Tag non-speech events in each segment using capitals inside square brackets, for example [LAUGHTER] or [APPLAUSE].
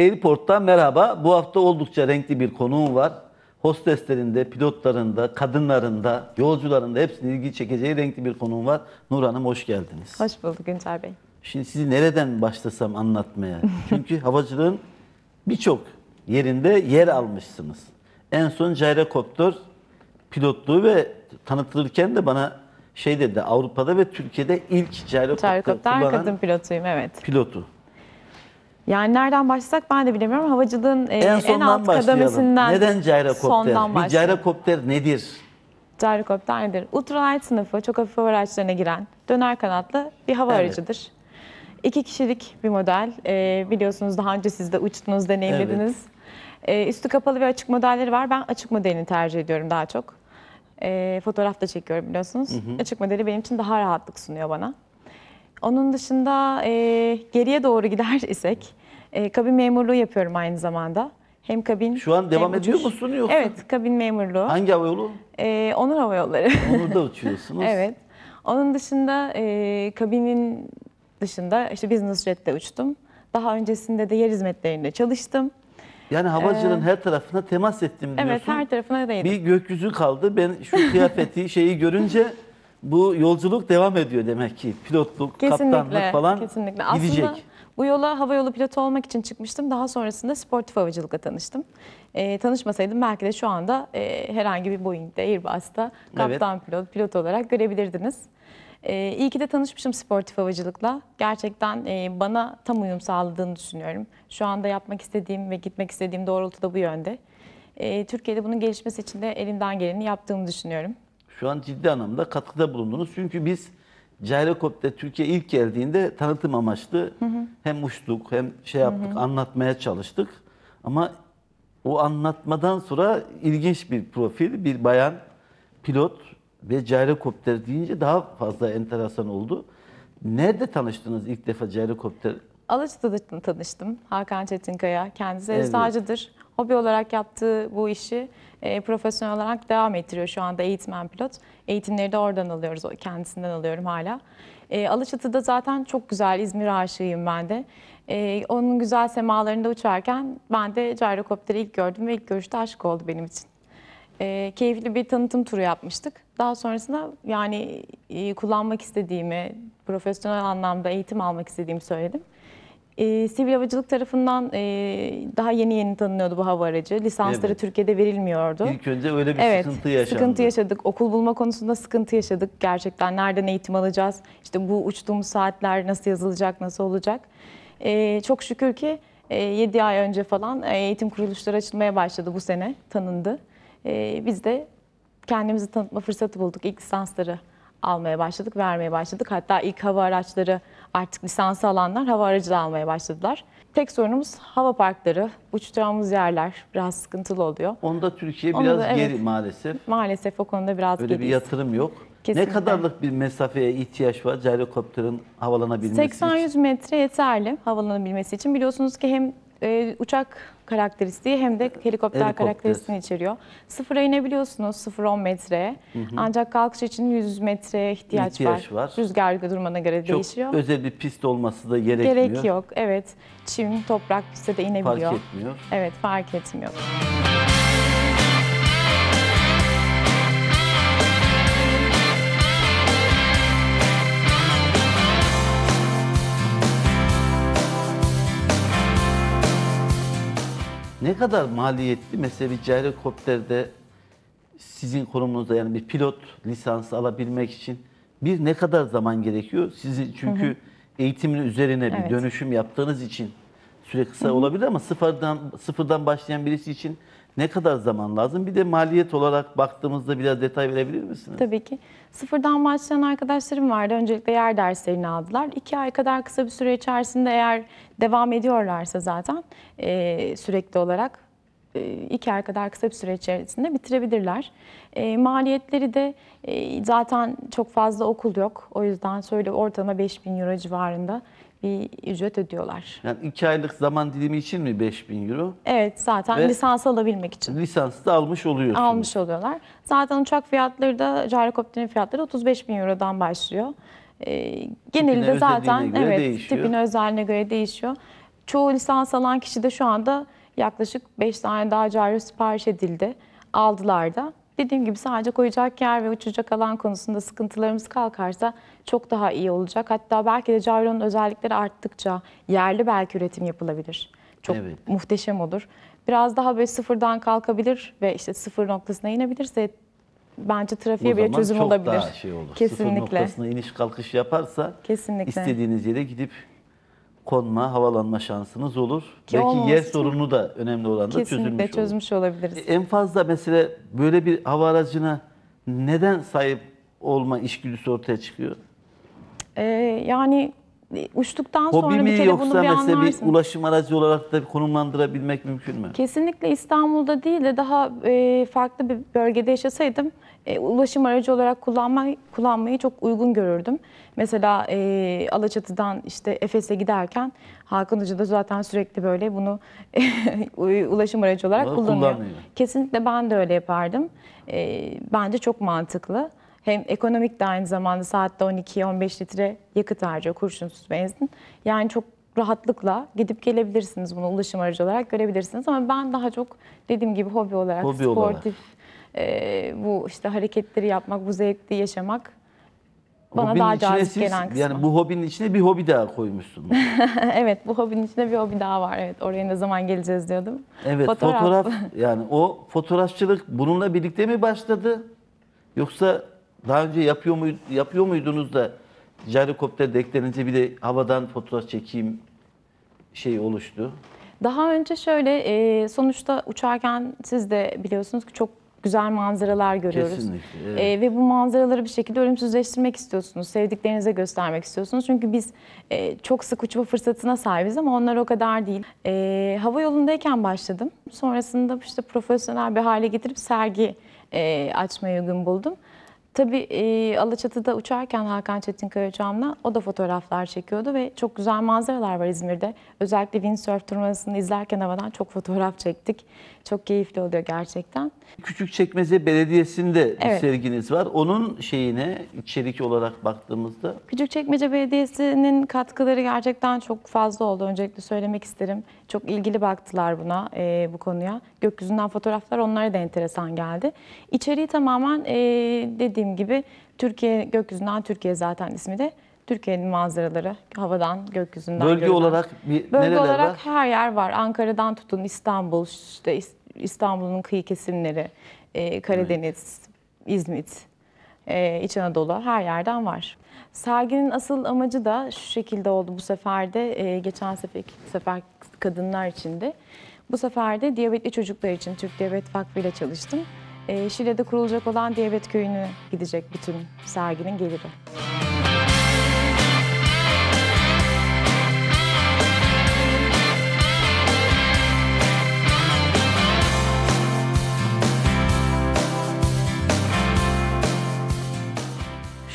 Airport'tan merhaba. Bu hafta oldukça renkli bir konuğum var. Hosteslerinde, pilotlarında, kadınlarında, yolcularında hepsini ilgi çekeceği renkli bir konuğum var. Nur Hanım hoş geldiniz. Hoş bulduk Günter Bey. Şimdi sizi nereden başlasam anlatmaya? [LAUGHS] Çünkü havacılığın birçok yerinde yer almışsınız. En son gyrokoptör pilotluğu ve tanıtılırken de bana şey dedi Avrupa'da ve Türkiye'de ilk gyrokopter kullanan kadın pilotuyum evet. pilotu. Yani nereden başlasak ben de bilemiyorum. Havacılığın e, en, en, en alt başlayalım. kademesinden Neden gyrokopter? Bir gyrokopter nedir? Gyrokopter nedir? Ultralight sınıfı çok hafif hava araçlarına giren döner kanatlı bir hava evet. aracıdır. İki kişilik bir model. Ee, biliyorsunuz daha önce siz de uçtunuz, deneyimlediniz. Evet. Ee, üstü kapalı ve açık modelleri var. Ben açık modelini tercih ediyorum daha çok. Ee, fotoğraf da çekiyorum biliyorsunuz. Hı hı. Açık modeli benim için daha rahatlık sunuyor bana. Onun dışında e, geriye doğru gider [LAUGHS] isek e, kabin memurluğu yapıyorum aynı zamanda. Hem kabin Şu an devam ediyor uçuş. musun yoksa? Evet, kabin memurluğu. Hangi havayolu? E, Onur Hava Yolları. Onur'da [LAUGHS] uçuyorsunuz. evet. Onun dışında e, kabinin dışında işte business jet'te uçtum. Daha öncesinde de yer hizmetlerinde çalıştım. Yani havacının ee, her tarafına temas ettim diyorsun. Evet her tarafına değdim. Bir gökyüzü kaldı. Ben şu kıyafeti [LAUGHS] şeyi görünce bu yolculuk devam ediyor demek ki. Pilotluk, kesinlikle, kaptanlık falan kesinlikle. gidecek. Aslında bu yola hava yolu pilotu olmak için çıkmıştım. Daha sonrasında sportif havacılıkla tanıştım. E, tanışmasaydım belki de şu anda e, herhangi bir Boeing'de, Airbus'ta kaptan evet. pilot, pilot olarak görebilirdiniz. E, iyi ki de tanışmışım sportif havacılıkla. Gerçekten e, bana tam uyum sağladığını düşünüyorum. Şu anda yapmak istediğim ve gitmek istediğim doğrultuda bu yönde. E, Türkiye'de bunun gelişmesi için de elimden geleni yaptığımı düşünüyorum şu an ciddi anlamda katkıda bulundunuz. Çünkü biz Cahilekop'ta Türkiye ilk geldiğinde tanıtım amaçlı hı hı. hem uçtuk hem şey yaptık, hı hı. anlatmaya çalıştık. Ama o anlatmadan sonra ilginç bir profil, bir bayan pilot ve Cahilekopter deyince daha fazla enteresan oldu. Nerede tanıştınız ilk defa Cahilekopter? Alaçatı'da tanıştım. Hakan Çetinkaya. Kendisi evet. eczacıdır hobi olarak yaptığı bu işi e, profesyonel olarak devam ettiriyor şu anda eğitmen pilot. Eğitimleri de oradan alıyoruz, kendisinden alıyorum hala. E, Alaçatı'da zaten çok güzel İzmir aşığıyım ben de. E, onun güzel semalarında uçarken ben de gyrokopteri ilk gördüm ve ilk görüşte aşık oldu benim için. E, keyifli bir tanıtım turu yapmıştık. Daha sonrasında yani e, kullanmak istediğimi, profesyonel anlamda eğitim almak istediğimi söyledim e, sivil havacılık tarafından e, daha yeni yeni tanınıyordu bu hava aracı. Lisansları evet. Türkiye'de verilmiyordu. İlk önce öyle bir evet, sıkıntı yaşandı. Sıkıntı yaşadık. Okul bulma konusunda sıkıntı yaşadık. Gerçekten nereden eğitim alacağız? İşte bu uçtuğumuz saatler nasıl yazılacak, nasıl olacak? E, çok şükür ki e, 7 ay önce falan e, eğitim kuruluşları açılmaya başladı bu sene. Tanındı. E, biz de kendimizi tanıtma fırsatı bulduk. İlk lisansları almaya başladık, vermeye başladık. Hatta ilk hava araçları artık lisansı alanlar hava aracı almaya başladılar. Tek sorunumuz hava parkları, uçacağımız yerler biraz sıkıntılı oluyor. Onda Türkiye Onu biraz da, geri evet, maalesef. Maalesef o konuda biraz Öyle geriyiz. bir yatırım yok. Kesinlikle. Ne kadarlık bir mesafeye ihtiyaç var gyrokopterin havalanabilmesi 80 için? 80-100 metre yeterli havalanabilmesi için. Biliyorsunuz ki hem e, uçak karakteristiği hem de helikopter, helikopter. karakteristiğini içeriyor. Sıfıra inebiliyorsunuz 0-10 metre. Hı hı. Ancak kalkış için 100 metre ihtiyaç, ihtiyaç var. var. Rüzgar durumuna göre Çok değişiyor. Çok özel bir pist olması da gerekmiyor. Gerek yok evet. Çim, toprak piste de inebiliyor. Fark etmiyor. Evet fark etmiyor. Ne kadar maliyetli mesela bir cari kopterde sizin konumunuzda yani bir pilot lisansı alabilmek için bir ne kadar zaman gerekiyor? Sizin çünkü hı hı. eğitimin üzerine bir evet. dönüşüm yaptığınız için süre kısa hı hı. olabilir ama sıfırdan sıfırdan başlayan birisi için ne kadar zaman lazım? Bir de maliyet olarak baktığımızda biraz detay verebilir misiniz? Tabii ki. Sıfırdan başlayan arkadaşlarım vardı. Öncelikle yer derslerini aldılar. İki ay kadar kısa bir süre içerisinde eğer devam ediyorlarsa zaten e, sürekli olarak e, iki ay kadar kısa bir süre içerisinde bitirebilirler. E, maliyetleri de e, zaten çok fazla okul yok. O yüzden söyle ortalama 5000 euro civarında bir ücret ödüyorlar. Yani iki aylık zaman dilimi için mi 5000 euro? Evet zaten Ve lisans alabilmek için. Lisansı da almış oluyorsunuz. Almış oluyorlar. Zaten uçak fiyatları da gyrokopterin fiyatları 35 bin eurodan başlıyor. Ee, geneli zaten evet değişiyor. tipine özeline göre değişiyor. Çoğu lisans alan kişi de şu anda yaklaşık 5 tane daha gyro sipariş edildi. Aldılar da. Dediğim gibi sadece koyacak yer ve uçacak alan konusunda sıkıntılarımız kalkarsa çok daha iyi olacak. Hatta belki de Cayron'un özellikleri arttıkça yerli belki üretim yapılabilir. Çok evet. muhteşem olur. Biraz daha böyle sıfırdan kalkabilir ve işte sıfır noktasına inebilirse bence trafiğe bir çözüm çok olabilir. Daha şey olur. Kesinlikle. Sıfır noktasına iniş kalkış yaparsa Kesinlikle. istediğiniz yere gidip konma, havalanma şansınız olur. Ki Belki olmaması. yer sorunu da önemli olan da Kesinlikle çözülmüş, olur. olabiliriz. E, en fazla mesela böyle bir hava aracına neden sahip olma işgüdüsü ortaya çıkıyor? Ee, yani uçtuktan Hobi sonra bir kere bunu bir anlarsın. yoksa mesela bir ulaşım aracı olarak da konumlandırabilmek mümkün mü? Kesinlikle İstanbul'da değil de daha e, farklı bir bölgede yaşasaydım e, ulaşım aracı olarak kullanmayı, kullanmayı çok uygun görürdüm. Mesela e, Alaçatı'dan işte Efes'e giderken Hakan Hoca da zaten sürekli böyle bunu [LAUGHS] ulaşım aracı olarak kullanıyor. kullanıyor. Kesinlikle ben de öyle yapardım. bence çok mantıklı. Hem ekonomik de aynı zamanda saatte 12-15 litre yakıt harcıyor kurşunsuz benzin. Yani çok rahatlıkla gidip gelebilirsiniz bunu ulaşım aracı olarak görebilirsiniz. Ama ben daha çok dediğim gibi hobi olarak hobi sportif E, bu işte hareketleri yapmak, bu zevkli yaşamak bana hobinin daha cazip siz, gelen kısmı. Yani bu hobinin içine bir hobi daha koymuşsun. [LAUGHS] evet bu hobinin içine bir hobi daha var. Evet oraya ne zaman geleceğiz diyordum. Evet fotoğraf. fotoğraf [LAUGHS] yani o fotoğrafçılık bununla birlikte mi başladı? Yoksa daha önce yapıyor muydu, yapıyor muydunuz da jarikopter eklenince bir de havadan fotoğraf çekeyim şey oluştu? Daha önce şöyle e, sonuçta uçarken siz de biliyorsunuz ki çok güzel manzaralar görüyoruz. Kesinlikle. E, evet. ve bu manzaraları bir şekilde ölümsüzleştirmek istiyorsunuz. Sevdiklerinize göstermek istiyorsunuz. Çünkü biz e, çok sık uçma fırsatına sahibiz ama onlar o kadar değil. hava yolundayken başladım. Sonrasında işte profesyonel bir hale getirip sergi e, açmayı uygun buldum. Tabii e, Alaçatı'da uçarken Hakan Çetin Karacam'la o da fotoğraflar çekiyordu ve çok güzel manzaralar var İzmir'de. Özellikle windsurf turnuvasını izlerken havadan çok fotoğraf çektik. Çok keyifli oluyor gerçekten. Küçük çekmece Belediyesi'nde evet. bir serginiz var. Onun şeyine içerik olarak baktığımızda? Küçük çekmece Belediyesi'nin katkıları gerçekten çok fazla oldu. Öncelikle söylemek isterim. Çok ilgili baktılar buna, e, bu konuya. Gökyüzünden fotoğraflar onlara da enteresan geldi. İçeriği tamamen e, dediğim dediğim gibi Türkiye gökyüzünden Türkiye zaten ismi de Türkiye'nin manzaraları havadan, gökyüzünden. Bölge görünen. olarak bir Bölge olarak var? her yer var. Ankara'dan tutun İstanbul, işte İstanbul'un kıyı kesimleri, e, Karadeniz, evet. İzmit, e, İç Anadolu her yerden var. Serginin asıl amacı da şu şekilde oldu bu sefer de e, geçen sefer, sefer kadınlar içindi. Bu sefer de diyabetli çocuklar için Türk Diyabet Vakfı ile çalıştım. Ee, Şile'de kurulacak olan Diyabet köyünü gidecek bütün serginin geliri.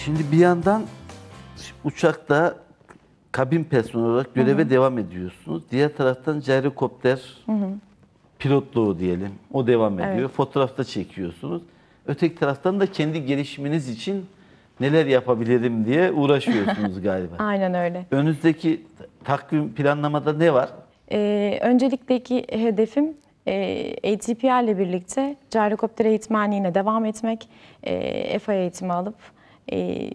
Şimdi bir yandan uçakta kabin personeli olarak göreve hı hı. devam ediyorsunuz. Diğer taraftan gyrokopter hı hı pilotluğu diyelim. O devam ediyor. Evet. Fotoğrafta çekiyorsunuz. Öteki taraftan da kendi gelişiminiz için neler yapabilirim diye uğraşıyorsunuz [LAUGHS] galiba. Aynen öyle. Önünüzdeki takvim planlamada ne var? Ee, öncelikteki hedefim e, ATPR ile birlikte cihazlikopter eğitmenliğine devam etmek, e, EFA eğitimi alıp e,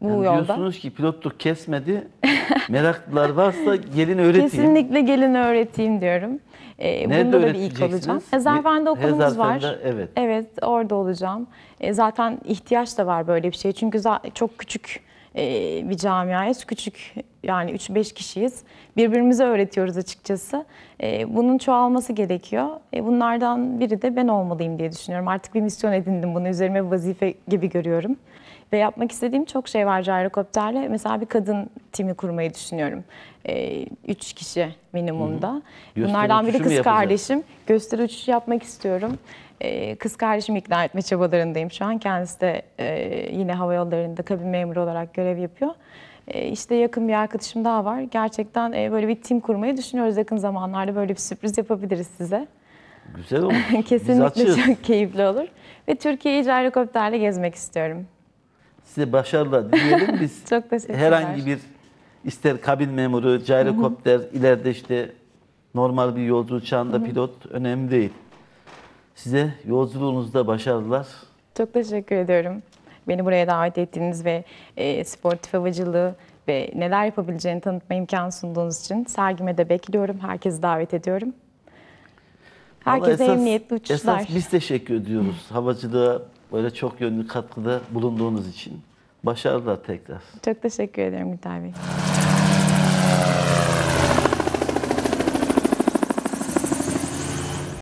bu yani yolda. Diyorsunuz ki pilotluk kesmedi. [LAUGHS] Meraklılar varsa gelin öğreteyim. Kesinlikle gelin öğreteyim diyorum. Ee, Nerede bunda da bir Hezarfen'de okulumuz Hezarfen'de, var. Evet. evet orada olacağım. E, zaten ihtiyaç da var böyle bir şey. Çünkü çok küçük e, bir camiayız. Küçük yani 3-5 kişiyiz. Birbirimize öğretiyoruz açıkçası. E, bunun çoğalması gerekiyor. E, bunlardan biri de ben olmalıyım diye düşünüyorum. Artık bir misyon edindim bunu. Üzerime vazife gibi görüyorum. Ve yapmak istediğim çok şey var gyrokopterle. Mesela bir kadın timi kurmayı düşünüyorum. E, üç kişi minimumda. Hı hı. Bunlardan biri kız kardeşim. Gösteri uçuşu yapmak istiyorum. Ee, kız kardeşimi ikna etme çabalarındayım şu an. Kendisi de e, yine hava yollarında kabin memuru olarak görev yapıyor. Ee, işte yakın bir arkadaşım daha var. Gerçekten e, böyle bir tim kurmayı düşünüyoruz yakın zamanlarda. Böyle bir sürpriz yapabiliriz size. Güzel olur. [LAUGHS] Kesinlikle çok keyifli olur. Ve Türkiye'yi helikopterle gezmek istiyorum. Size başarılar dileyelim. Biz [LAUGHS] çok teşekkürler. herhangi bir ister kabin memuru, gyrokopter, ileride işte normal bir yolcu uçağında pilot önemli değil. Size yolculuğunuzda başarılar. Çok teşekkür ediyorum. Beni buraya davet ettiğiniz ve e, sportif havacılığı ve neler yapabileceğini tanıtma imkanı sunduğunuz için sergime de bekliyorum. Herkesi davet ediyorum. Herkese emniyetli uçuşlar. Esas biz teşekkür ediyoruz. Havacılığa böyle çok yönlü katkıda bulunduğunuz için. Başarılar tekrar. Çok teşekkür ederim Güter Bey.